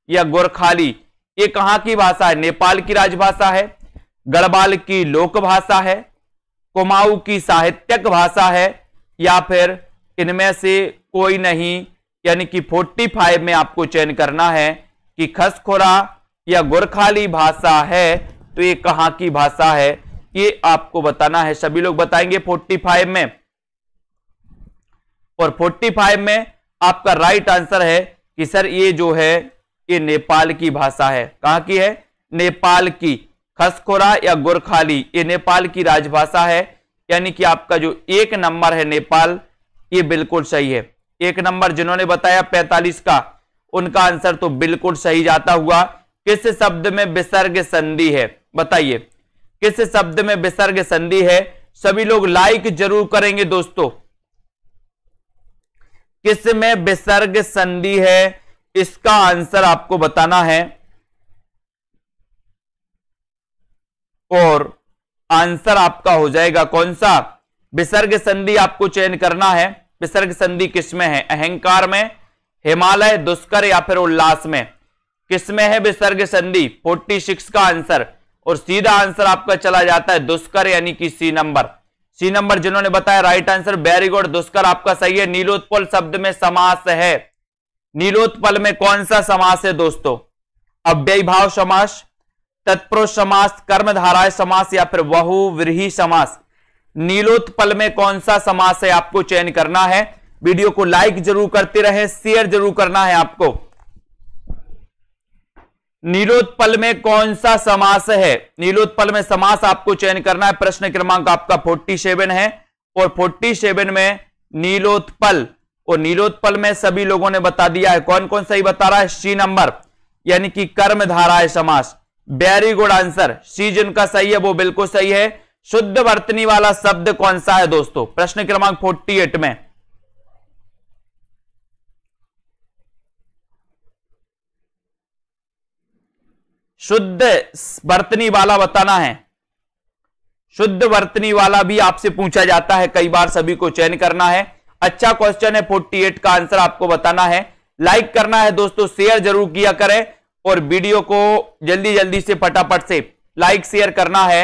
या गोरखाली ये कहां की भाषा है नेपाल की राजभाषा है गढ़वाल की लोक भाषा है कुमाऊ की साहित्यक भाषा है या फिर इनमें से कोई नहीं यानी कि 45 में आपको चयन करना है कि खसखोरा या गोरखाली भाषा है तो ये कहां की भाषा है ये आपको बताना है सभी लोग बताएंगे 45 में और 45 में आपका राइट आंसर है कि सर ये जो है ये नेपाल की भाषा है कहां की है नेपाल की खसखोरा या गोरखाली ये नेपाल की राजभाषा है यानी कि आपका जो एक नंबर है नेपाल ये बिल्कुल सही है एक नंबर जिन्होंने बताया 45 का उनका आंसर तो बिल्कुल सही जाता हुआ किस शब्द में विसर्ग संधि है बताइए किस शब्द में विसर्ग संधि है सभी लोग लाइक जरूर करेंगे दोस्तों किस में विसर्ग संधि है इसका आंसर आपको बताना है और आंसर आपका हो जाएगा कौन सा विसर्ग संधि आपको चयन करना है विसर्ग संधि किसमें है अहंकार में हिमालय दुष्कर या फिर उल्लास में किसमें है विसर्ग संधि 46 का आंसर और सीधा आंसर आपका चला जाता है दुष्कर यानी कि सी नंबर सी नंबर जिन्होंने बताया राइट आंसर वेरी गुड दुष्कर आपका सही है नीलोत्पल शब्द में समास है नीलोत्पल में कौन सा समास है दोस्तों अव्यय भाव समास तत्पुरुष समास कर्म धाराय समास या फिर बहुव्रीही समास नीलोत्पल में कौन सा समास है आपको चयन करना है वीडियो को लाइक जरूर करते रहे शेयर जरूर करना है आपको नीलोत्पल में कौन सा समास है नीलोत्पल में समास आपको चयन करना है प्रश्न क्रमांक आपका 47 है और 47 में नीलोत्पल और नीलोत्पल में सभी लोगों ने बता दिया है कौन कौन सही बता रहा है सी नंबर यानी कि कर्म धारा है समास वेरी गुड आंसर सी जिनका सही है वो बिल्कुल सही है शुद्ध वर्तनी वाला शब्द कौन सा है दोस्तों प्रश्न क्रमांक फोर्टी में शुद्ध बर्तनी वाला बताना है शुद्ध वर्तनी वाला भी आपसे पूछा जाता है कई बार सभी को चयन करना है अच्छा क्वेश्चन है 48 का आंसर आपको बताना है लाइक करना है दोस्तों शेयर जरूर किया करें और वीडियो को जल्दी जल्दी से फटाफट से लाइक शेयर करना है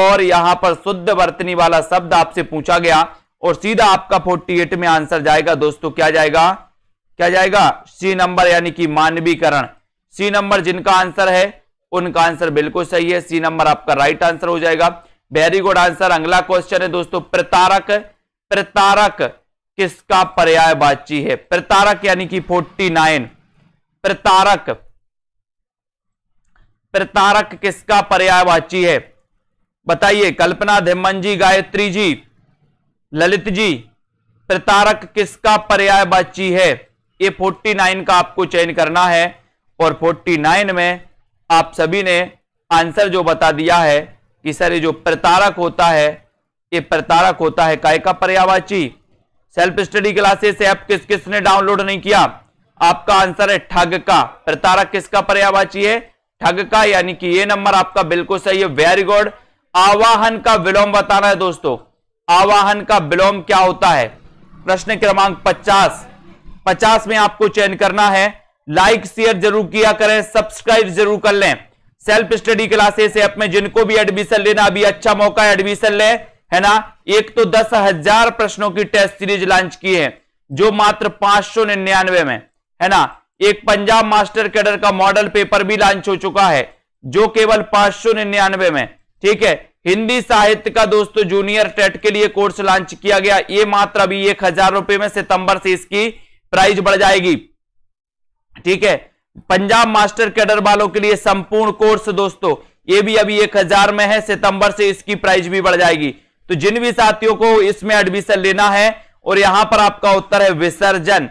और यहां पर शुद्ध वर्तनी वाला शब्द आपसे पूछा गया और सीधा आपका 48 में आंसर जाएगा दोस्तों क्या जाएगा क्या जाएगा सी नंबर यानी कि मानवीकरण सी नंबर जिनका आंसर है उनका आंसर बिल्कुल सही है सी नंबर आपका राइट आंसर हो जाएगा वेरी गुड आंसर अगला क्वेश्चन है दोस्तों प्रतारक प्रतारक किसका पर्याय बाची है प्रतारक यानी कि 49 प्रतारक प्रतारक किसका पर्याय बाची है बताइए कल्पना धिमन जी गायत्री जी ललित जी प्रतारक किसका पर्याय बाची है ये 49 का आपको चयन करना है और 49 में आप सभी ने आंसर जो बता दिया है कि सर ये जो प्रतारक होता है ये प्रतारक होता है काय का पर्यावाची सेल्फ स्टडी क्लासेस ऐप किस किस ने डाउनलोड नहीं किया आपका आंसर है ठग का प्रतारक किसका पर्यावाची है ठग का यानी कि ये नंबर आपका बिल्कुल सही है वेरी गुड आवाहन का विलोम बताना है दोस्तों आवाहन का विलोम क्या होता है प्रश्न क्रमांक 50 50 में आपको चयन करना है लाइक शेयर जरूर किया करें सब्सक्राइब जरूर कर लें सेल्फ स्टडी क्लासेस ऐप में जिनको भी एडमिशन लेना अभी अच्छा मौका है एडमिशन लें है ना एक तो दस हजार प्रश्नों की टेस्ट सीरीज लॉन्च की है जो मात्र पांच सौ निन्यानवे में है ना एक पंजाब मास्टर कैडर का मॉडल पेपर भी लॉन्च हो चुका है जो केवल पांच सौ निन्यानवे में ठीक है हिंदी साहित्य का दोस्तों जूनियर टेट के लिए कोर्स लॉन्च किया गया ये मात्र अभी एक हजार रुपए में सितंबर से इसकी प्राइस बढ़ जाएगी ठीक है पंजाब मास्टर कैडर वालों के लिए संपूर्ण कोर्स दोस्तों ये भी अभी एक हजार में है सितंबर से इसकी प्राइस भी बढ़ जाएगी तो जिन भी साथियों को इसमें एडमिशन लेना है और यहां पर आपका उत्तर है विसर्जन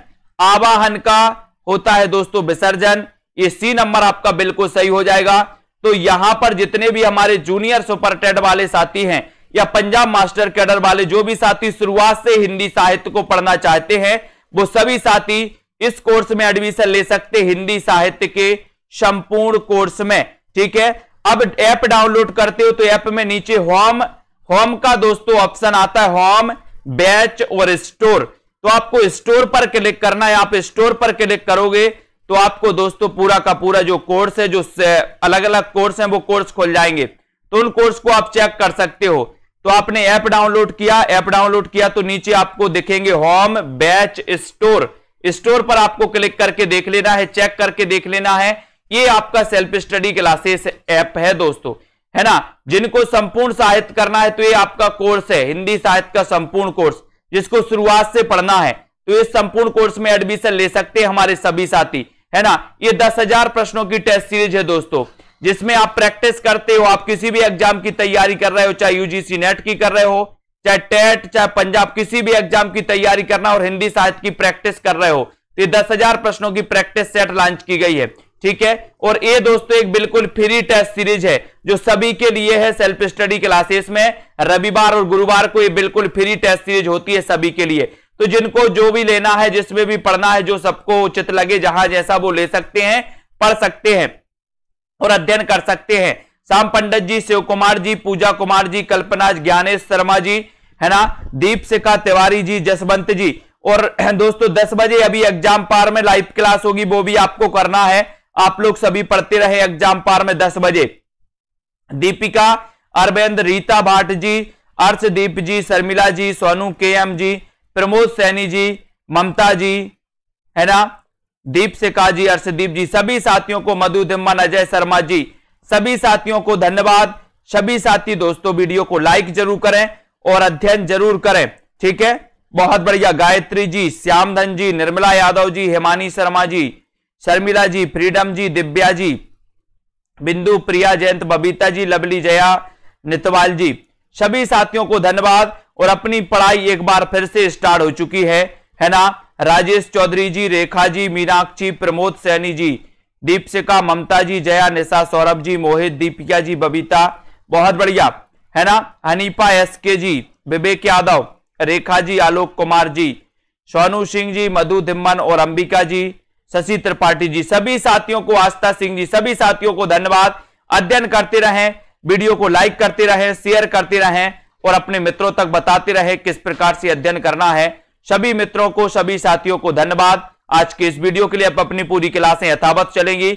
आवाहन का होता है दोस्तों विसर्जन ये सी नंबर आपका बिल्कुल सही हो जाएगा तो यहां पर जितने भी हमारे जूनियर सुपर टेड वाले साथी हैं या पंजाब मास्टर कैडर वाले जो भी साथी शुरुआत से हिंदी साहित्य को पढ़ना चाहते हैं वो सभी साथी इस कोर्स में एडमिशन ले सकते हिंदी साहित्य के संपूर्ण कोर्स में ठीक है अब ऐप डाउनलोड करते हो तो ऐप में नीचे होम होम का दोस्तों ऑप्शन आता है होम बैच और स्टोर तो आपको स्टोर पर क्लिक करना है आप स्टोर पर क्लिक करोगे तो आपको दोस्तों पूरा का पूरा जो कोर्स है जो अलग अलग कोर्स है वो कोर्स खोल जाएंगे तो उन कोर्स को आप चेक कर सकते हो तो आपने ऐप डाउनलोड किया ऐप डाउनलोड किया तो नीचे आपको दिखेंगे होम बैच स्टोर स्टोर पर आपको क्लिक करके देख लेना है चेक करके देख लेना है ये आपका सेल्फ स्टडी क्लासेस ऐप है दोस्तों है ना जिनको संपूर्ण साहित्य करना है तो ये आपका कोर्स है हिंदी साहित्य का संपूर्ण कोर्स जिसको शुरुआत से पढ़ना है तो इस संपूर्ण कोर्स में एडमिशन ले सकते हैं हमारे सभी साथी है ना ये दस हजार प्रश्नों की टेस्ट सीरीज है दोस्तों जिसमें आप प्रैक्टिस करते हो आप किसी भी एग्जाम की तैयारी कर रहे हो चाहे यूजीसी नेट की कर रहे हो चाहे टेट चाहे पंजाब किसी भी एग्जाम की तैयारी करना और हिंदी साहित्य की प्रैक्टिस कर रहे हो तो दस हजार प्रश्नों की प्रैक्टिस सेट लॉन्च की गई है ठीक है और ये दोस्तों एक बिल्कुल फ्री टेस्ट सीरीज है जो सभी के लिए है सेल्फ स्टडी क्लासेस में रविवार और गुरुवार को ये बिल्कुल फ्री टेस्ट सीरीज होती है सभी के लिए तो जिनको जो भी लेना है जिसमें भी पढ़ना है जो सबको उचित लगे जहां जैसा वो ले सकते हैं पढ़ सकते हैं और अध्ययन कर सकते हैं श्याम पंडित जी शिव कुमार जी पूजा कुमार जी कल्पना ज्ञानेश शर्मा जी है ना दीप सिखा तिवारी जी जसवंत जी और *clears throat* दोस्तों दस बजे अभी एग्जाम पार में लाइव क्लास होगी वो भी आपको करना है आप लोग सभी पढ़ते रहे एग्जाम पार में दस बजे दीपिका अरविंद रीता भाट जी अर्षदीप जी शर्मिला जी सोनू के एम जी प्रमोद सैनी जी ममता जी है ना दीप सिखा जी अर्षदीप जी सभी साथियों को मधु धिम्मन अजय शर्मा जी सभी साथियों को धन्यवाद सभी साथी दोस्तों वीडियो को लाइक जरूर करें और अध्ययन जरूर करें ठीक है बहुत बढ़िया गायत्री जी श्यामधन जी निर्मला यादव जी हेमानी शर्मा जी शर्मिला जी फ्रीडम जी दिव्या जी बिंदु प्रिया जयंत बबीता जी लवली जया नितवाल जी सभी साथियों को धन्यवाद और अपनी पढ़ाई एक बार फिर से स्टार्ट हो चुकी है है ना राजेश चौधरी जी रेखा जी मीनाक्षी प्रमोद सैनी जी दीपशिका ममता जी जया निशा सौरभ जी मोहित दीपिका जी बबीता बहुत बढ़िया है ना हनीफा एस के जी विवेक यादव रेखा जी आलोक कुमार जी सोनू सिंह जी मधु धिम्मन और अंबिका जी शशि त्रिपाठी जी सभी साथियों को आस्था सिंह जी सभी साथियों को धन्यवाद अध्ययन करते रहें वीडियो को लाइक करते रहें शेयर करते रहें और अपने मित्रों तक बताते रहे किस प्रकार से अध्ययन करना है सभी मित्रों को सभी साथियों को धन्यवाद आज के इस वीडियो के लिए अब अपनी पूरी क्लासें यथावत चलेंगी